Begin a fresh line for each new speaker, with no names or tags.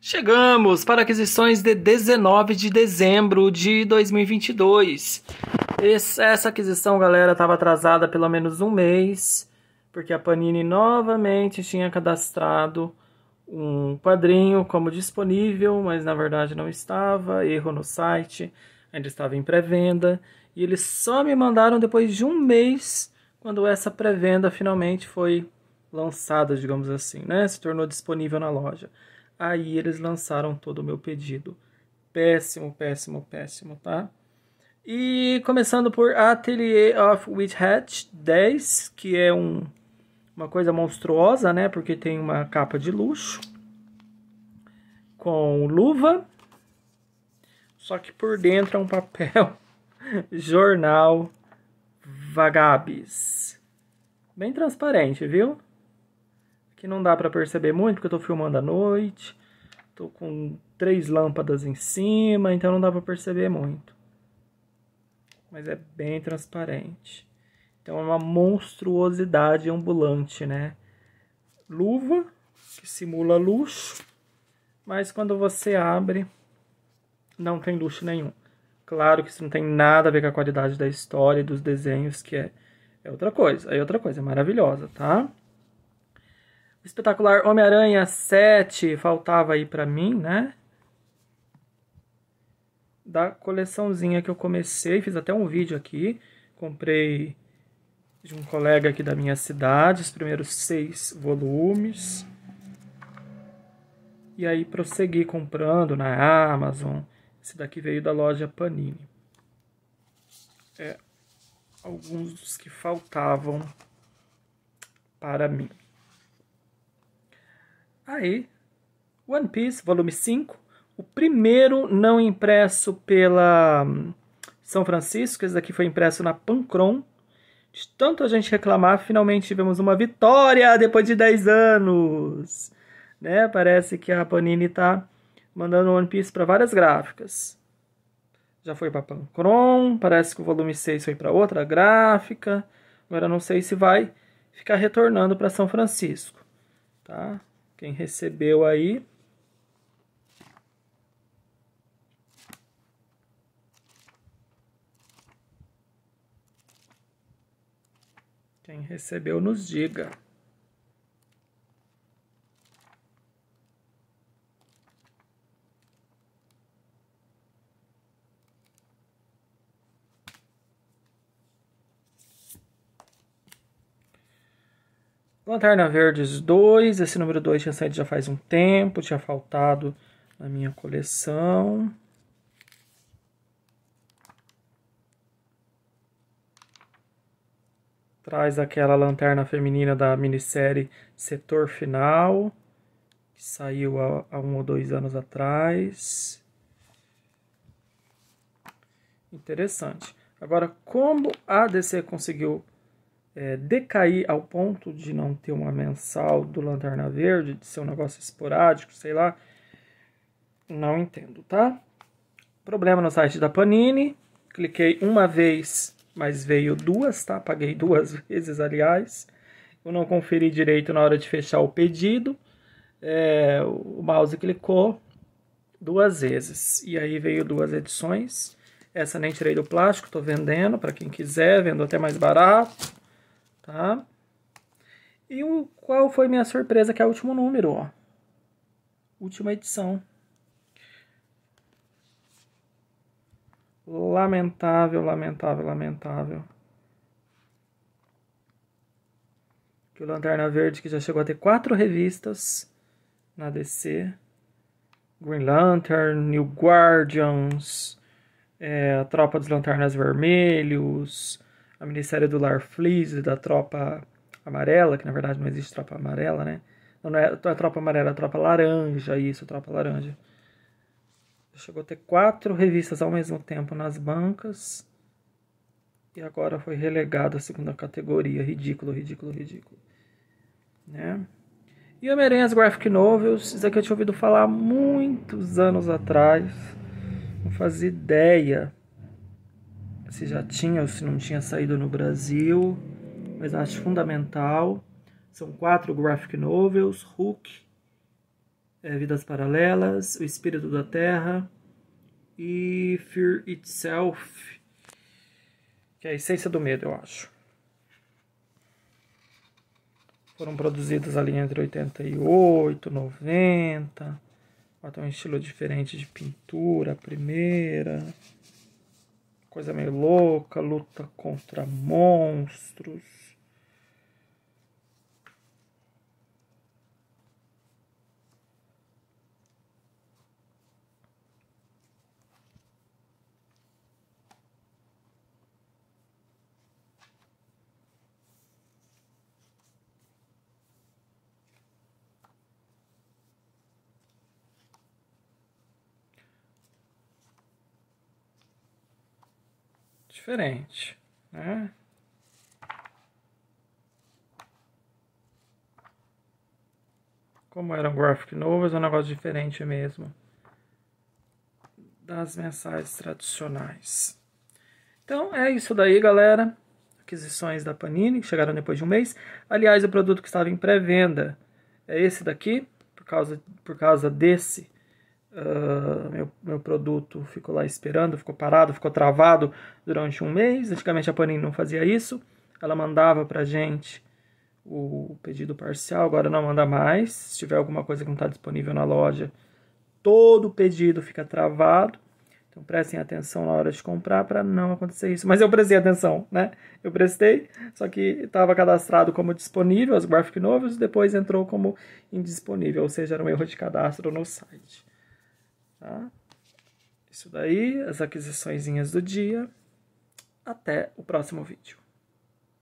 Chegamos para aquisições de 19 de dezembro de 2022. Esse, essa aquisição, galera, estava atrasada pelo menos um mês, porque a Panini novamente tinha cadastrado um quadrinho como disponível, mas na verdade não estava, erro no site, ainda estava em pré-venda, e eles só me mandaram depois de um mês, quando essa pré-venda finalmente foi lançada, digamos assim, né? Se tornou disponível na loja. Aí eles lançaram todo o meu pedido. Péssimo, péssimo, péssimo, tá? E começando por Atelier of Witch Hat 10, que é um, uma coisa monstruosa, né? Porque tem uma capa de luxo com luva, só que por dentro é um papel jornal Vagabes. Bem transparente, viu? que não dá para perceber muito, porque eu estou filmando à noite. Estou com três lâmpadas em cima, então não dá para perceber muito. Mas é bem transparente. Então é uma monstruosidade ambulante, né? Luva, que simula luxo, mas quando você abre, não tem luxo nenhum. Claro que isso não tem nada a ver com a qualidade da história e dos desenhos, que é, é outra coisa. Aí é outra coisa, é maravilhosa, tá? Espetacular Homem-Aranha 7, faltava aí para mim, né? Da coleçãozinha que eu comecei, fiz até um vídeo aqui. Comprei de um colega aqui da minha cidade, os primeiros seis volumes. E aí prossegui comprando na Amazon. Esse daqui veio da loja Panini. É alguns dos que faltavam para mim. Aí, One Piece, volume 5, o primeiro não impresso pela hum, São Francisco, esse daqui foi impresso na Pancron. De tanto a gente reclamar, finalmente tivemos uma vitória depois de 10 anos. Né? Parece que a Panini está mandando One Piece para várias gráficas. Já foi para Pancron, parece que o volume 6 foi para outra gráfica. Agora não sei se vai ficar retornando para São Francisco, tá? Quem recebeu aí. Quem recebeu, nos diga. Lanterna Verdes 2, esse número 2 tinha saído já faz um tempo, tinha faltado na minha coleção. Traz aquela lanterna feminina da minissérie Setor Final, que saiu há, há um ou dois anos atrás. Interessante. Agora, como a DC conseguiu é, decair ao ponto de não ter uma mensal do Lanterna Verde, de ser um negócio esporádico, sei lá, não entendo, tá? Problema no site da Panini, cliquei uma vez, mas veio duas, tá? Paguei duas vezes, aliás. Eu não conferi direito na hora de fechar o pedido. É, o mouse clicou duas vezes. E aí veio duas edições. Essa nem tirei do plástico, estou vendendo para quem quiser, vendo até mais barato tá? E o, qual foi minha surpresa que é o último número, ó. Última edição. Lamentável, lamentável, lamentável. Que o Lanterna Verde, que já chegou a ter quatro revistas na DC. Green Lantern, New Guardians, é, a Tropa dos Lanternas Vermelhos, a minissérie do Lar Fleas, da Tropa Amarela, que na verdade não existe Tropa Amarela, né? Não, não é, a é Tropa Amarela, é Tropa Laranja, isso, Tropa Laranja. Chegou a ter quatro revistas ao mesmo tempo nas bancas. E agora foi relegado à segunda categoria. Ridículo, ridículo, ridículo. Né? E homem aranhas Graphic Novels, isso aqui eu tinha ouvido falar muitos anos atrás. Não fazia ideia se já tinha ou se não tinha saído no Brasil, mas acho fundamental. São quatro graphic novels: Hook, é, Vidas Paralelas, O Espírito da Terra e Fear Itself, que é a essência do medo, eu acho. Foram produzidas ali entre 88, 90. Até um estilo diferente de pintura, a primeira coisa meio louca, luta contra monstros. diferente, né? Como era um graphic novels, é um negócio diferente mesmo das mensagens tradicionais. Então é isso daí, galera. Aquisições da Panini, que chegaram depois de um mês. Aliás, o produto que estava em pré-venda é esse daqui, por causa, por causa desse ah, meu, meu produto ficou lá esperando, ficou parado, ficou travado durante um mês. Antigamente a Panini não fazia isso. Ela mandava pra gente o pedido parcial, agora não manda mais. Se tiver alguma coisa que não está disponível na loja, todo o pedido fica travado. Então prestem atenção na hora de comprar para não acontecer isso. Mas eu prestei atenção, né? Eu prestei, só que estava cadastrado como disponível as Graphic Novels, depois entrou como indisponível, ou seja, era um erro de cadastro no site. Tá? Isso daí, as aquisições do dia. Até o próximo vídeo.